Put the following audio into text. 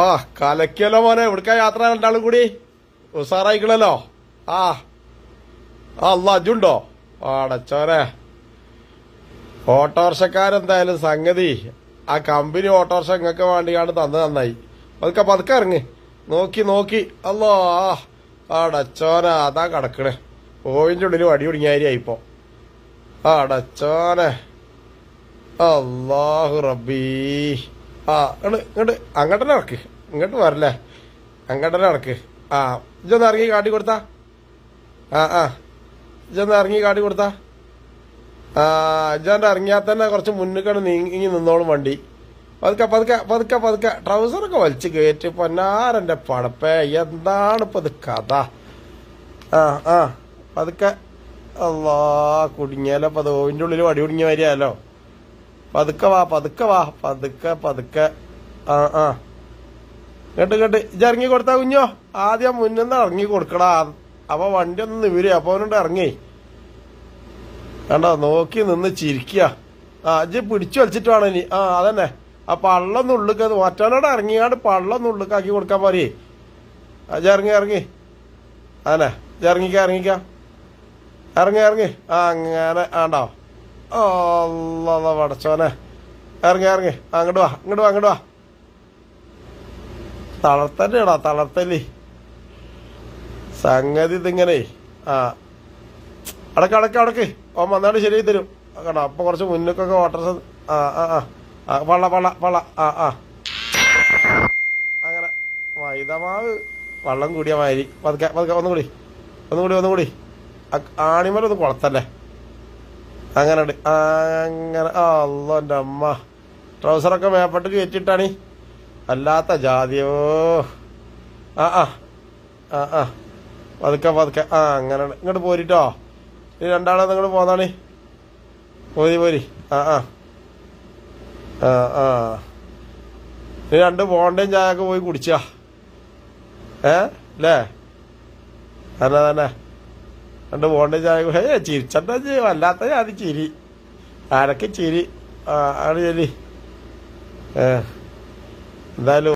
ആ കലക്കിയല്ലോ മോനെ ഇവിടുക്ക യാത്ര രണ്ടാളും കൂടി ഉസാറായിക്കണല്ലോ ആ ആ അല്ല അജുണ്ടോ ആടച്ചോനെ ഓട്ടോറിക്ഷക്കാരെന്തായാലും സംഗതി ആ കമ്പനി ഓട്ടോറിക്ഷ ഇങ്ങക്ക് വേണ്ടിയാണ് തന്നത് നന്നായി പതുക്കെ പതുക്കെ ഇറങ്ങി നോക്കി നോക്കി അല്ലോ ആ അടച്ചോനെ അതാ കിടക്കണേ ഓയിൻ്റെ ഉള്ളിൽ വടി ആയിപ്പോ അടച്ചോനെ അള്ളാഹു റബ്ബീ ആ ഇങ്ങോട്ട് ഇങ്ങോട്ട് അങ്ങോട്ടന്നെ ഇറക്ക് ഇങ്ങോട്ട് വരല്ലേ അങ്ങോട്ടന്നെ ഇറക്ക് ആ ഇജൊന്ന് ഇറങ്ങി കാട്ടി കൊടുത്താ ആ ആ ഇജൊന്ന് ഇറങ്ങി കാട്ടി കൊടുത്താ ആ ഇജാൻ്റെ ഇറങ്ങിയാൽ തന്നെ കുറച്ച് മുന്നിക്കാണ് നീങ്ങി നിന്നോളും വണ്ടി പതുക്കെ പതുക്കെ പതുക്കെ പതുക്കെ ട്രൗസറൊക്കെ വലിച്ചു കയറ്റി പൊന്നാരൻ്റെ പടപ്പേ എന്താണ് ഇപ്പം ഇത് കഥ ആ ആ പതുക്കെ അല്ലാ കുടുങ്ങിയാലോ അപ്പോൾ അതോവിൻ്റെ ഉള്ളിൽ വടി കുടുങ്ങി വരികയല്ലോ പതുക്കെ വാ പതുക്കെ വാ പതുക്കെ പതുക്കെ ആ ആ കേട്ട് കേട്ട് ഇജ് ഇറങ്ങി കൊടുത്താ കുഞ്ഞോ ആദ്യം മുന്നൊന്ന് ഇറങ്ങി കൊടുക്കടാ അപ്പൊ വണ്ടി ഒന്ന് നിവര അപ്പൊ അവനോട് ഇറങ്ങി കണ്ടോ നോക്കി നിന്ന് ചിരിക്കുക ആ ഇജ് പിടിച്ചു വലിച്ചിട്ട് വേണം ഇനി ആ അതന്നെ ആ പള്ളം നുള്ളുക്ക് മറ്റവനോട് ഇറങ്ങിയാണ്ട് പള്ളം നുള്ളുക്കാക്കി കൊടുക്കാൻ പോരേ അജ ഇറങ്ങി ഇറങ്ങി അതന്നെ ഇറങ്ങിക്ക ഇറങ്ങിക്ക ഇറങ്ങി ഇറങ്ങി ആ അങ്ങനെ ആണ്ടോ പടച്ചോനെ ഇറങ്ങി ഇറങ്ങി അങ്ങോട്ട് വാ ഇങ്ങോട്ട് വാ അങ്ങോട്ട് വാ തളർത്തല്ലേടാ തളർത്തല്ലേ സംഗതി ഇതിങ്ങനെ ആ അടക്ക അടക്ക അടക്ക് ഓൻ വന്നാണ് ശരി തരും കണ്ടോ അപ്പൊ കുറച്ച് മുന്നൊക്കെ വാട്ടർ ആ ആ ആ പള്ള പള്ള പള്ള ആ ആ അങ്ങനെ വൈദമാവ് വള്ളം കൂടിയ മാതിരി പതുക്കെ പതുക്കെ ഒന്നുകൂടി ഒന്നുകൂടി ഒന്നുകൂടി ആണിമരൊന്നും കുളത്തല്ലേ അങ്ങനെ അങ്ങനെ ആ അല്ലോ എൻ്റെ അമ്മ ട്രൗസറൊക്കെ മേപ്പട്ട് കയറ്റിട്ടാണ് അല്ലാത്ത ജാതിയോ ആ ആ ആ ആ പതുക്കെ പതുക്കെ ആ അങ്ങനെ ഇങ്ങോട്ട് പോരിട്ടോ ഈ രണ്ടാളെ നിങ്ങൾ പോന്നാണ് പോരി പോരി ആ ആ ആ ആ ഈ രണ്ട് പോണ്ടേം ചായ ഒക്കെ പോയി കുടിച്ചാ ഏ അല്ലേ തന്നെ തന്നെ രണ്ട് ഫോണിൽ ചായ ഏ ചിരിച്ചെന്താ വല്ലാത്ത അത് ചിരി ആരൊക്കെ ചിരി ആണ് ചെല്ലി എന്തായാലും